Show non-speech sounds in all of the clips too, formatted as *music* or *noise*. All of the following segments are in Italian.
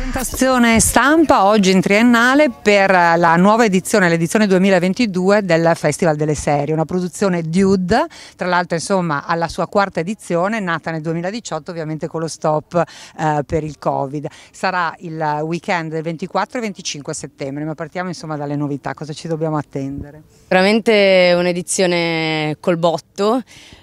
Presentazione stampa oggi in triennale per la nuova edizione, l'edizione 2022 del Festival delle Serie, una produzione Dude, tra l'altro insomma alla sua quarta edizione, nata nel 2018 ovviamente con lo stop eh, per il Covid. Sarà il weekend del 24 e 25 settembre, ma partiamo insomma dalle novità, cosa ci dobbiamo attendere? Veramente un'edizione col botto,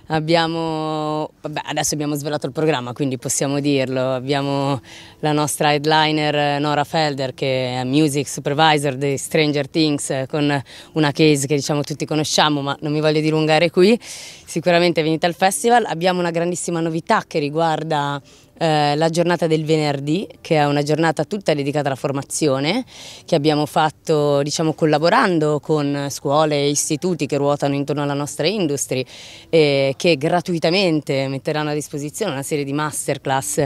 Abbiamo, vabbè, adesso abbiamo svelato il programma, quindi possiamo dirlo. Abbiamo la nostra headliner Nora Felder, che è music supervisor di Stranger Things, eh, con una case che diciamo tutti conosciamo, ma non mi voglio dilungare qui. Sicuramente venite al festival. Abbiamo una grandissima novità che riguarda eh, la giornata del venerdì, che è una giornata tutta dedicata alla formazione, che abbiamo fatto diciamo, collaborando con scuole e istituti che ruotano intorno alla nostra industria e che gratuitamente metteranno a disposizione una serie di masterclass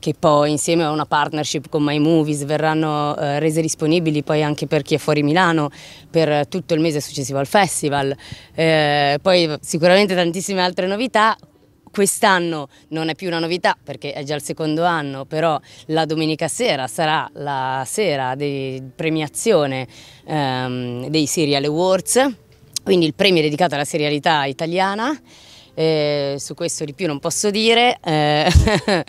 che poi insieme a una partnership con My Movies verranno eh, rese disponibili poi anche per chi è fuori Milano per tutto il mese successivo al festival. Eh, poi sicuramente tantissime altre novità Quest'anno non è più una novità perché è già il secondo anno, però la domenica sera sarà la sera di premiazione ehm, dei Serial Awards, quindi il premio dedicato alla serialità italiana. Eh, su questo di più non posso dire. Eh, *laughs*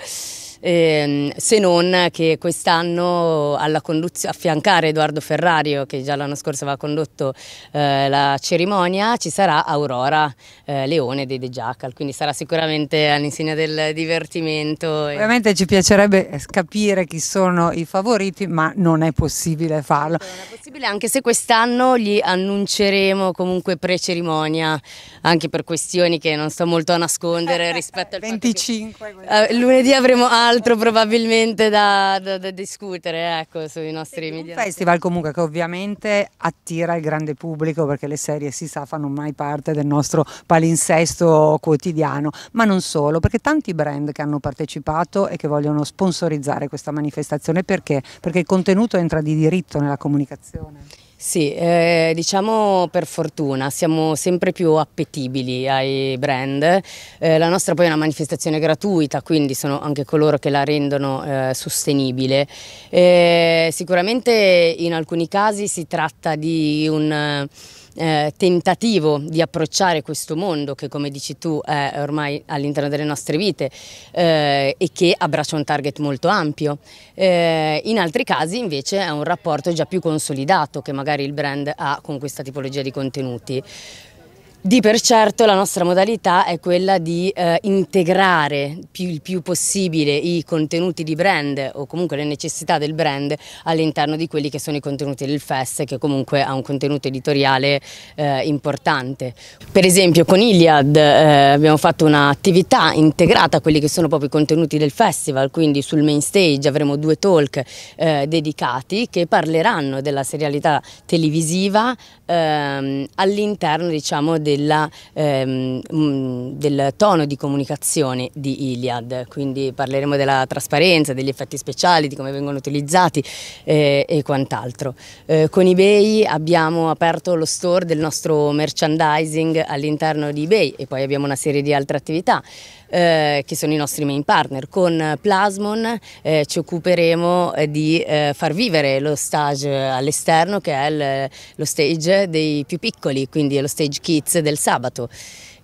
ehm, se non che quest'anno affiancare Edoardo Ferrario, oh, che già l'anno scorso aveva condotto eh, la cerimonia, ci sarà Aurora eh, Leone dei De Jackal, quindi sarà sicuramente all'insegna del divertimento. E... Ovviamente ci piacerebbe eh, capire chi sono i favoriti, ma non è possibile farlo. È possibile, anche se quest'anno li annunceremo comunque pre-cerimonia, anche per questioni che non sto molto a nascondere eh, rispetto al 25. Che, uh, lunedì avremo altro probabilmente da, da, da discutere ecco, sui nostri media. Un festival comunque che ovviamente attira il grande pubblico perché le serie si sa fanno mai parte del nostro palinsesto quotidiano, ma non solo, perché tanti brand che hanno partecipato e che vogliono sponsorizzare questa manifestazione perché? Perché il contenuto entra di diritto nella comunicazione situazione? Sì, eh, diciamo per fortuna siamo sempre più appetibili ai brand, eh, la nostra poi è una manifestazione gratuita quindi sono anche coloro che la rendono eh, sostenibile. Eh, sicuramente in alcuni casi si tratta di un eh, tentativo di approcciare questo mondo che come dici tu è ormai all'interno delle nostre vite eh, e che abbraccia un target molto ampio. Eh, in altri casi invece è un rapporto già più consolidato che magari il brand ha con questa tipologia di contenuti. Di per certo la nostra modalità è quella di eh, integrare più, il più possibile i contenuti di brand o comunque le necessità del brand all'interno di quelli che sono i contenuti del FES che comunque ha un contenuto editoriale eh, importante. Per esempio con Iliad eh, abbiamo fatto un'attività integrata a quelli che sono proprio i contenuti del festival, quindi sul main stage avremo due talk eh, dedicati che parleranno della serialità televisiva ehm, all'interno diciamo del della, ehm, mm, del tono di comunicazione di Iliad, quindi parleremo della trasparenza, degli effetti speciali, di come vengono utilizzati eh, e quant'altro. Eh, con eBay abbiamo aperto lo store del nostro merchandising all'interno di eBay e poi abbiamo una serie di altre attività. Eh, che sono i nostri main partner. Con Plasmon eh, ci occuperemo eh, di eh, far vivere lo stage all'esterno che è il, lo stage dei più piccoli, quindi è lo stage kids del sabato.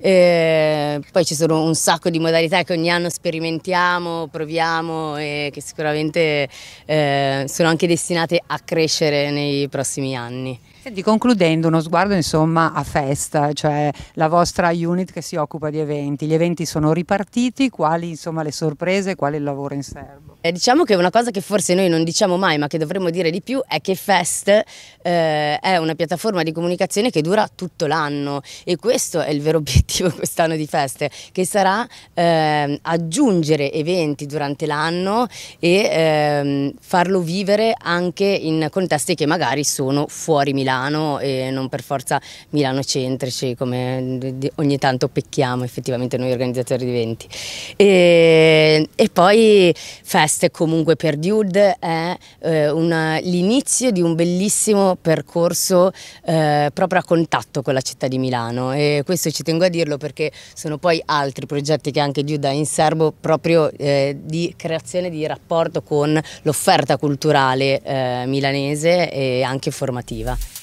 E poi ci sono un sacco di modalità che ogni anno sperimentiamo, proviamo e che sicuramente eh, sono anche destinate a crescere nei prossimi anni. Senti, concludendo uno sguardo insomma a Festa, cioè la vostra unit che si occupa di eventi, gli eventi sono ripartiti, quali insomma le sorprese, qual è il lavoro in serbo? Eh, diciamo che una cosa che forse noi non diciamo mai ma che dovremmo dire di più è che Fest eh, è una piattaforma di comunicazione che dura tutto l'anno e questo è il vero obiettivo obiettivo *laughs* quest'anno di feste, che sarà eh, aggiungere eventi durante l'anno e eh, farlo vivere anche in contesti che magari sono fuori Milano e non per forza Milano centrici, come ogni tanto pecchiamo effettivamente noi organizzatori di eventi. E, e poi feste comunque per Dude è eh, l'inizio di un bellissimo percorso eh, proprio a contatto con la città di Milano e questo ci tengo a dire dirlo perché sono poi altri progetti che anche Giuda in serbo proprio eh, di creazione di rapporto con l'offerta culturale eh, milanese e anche formativa.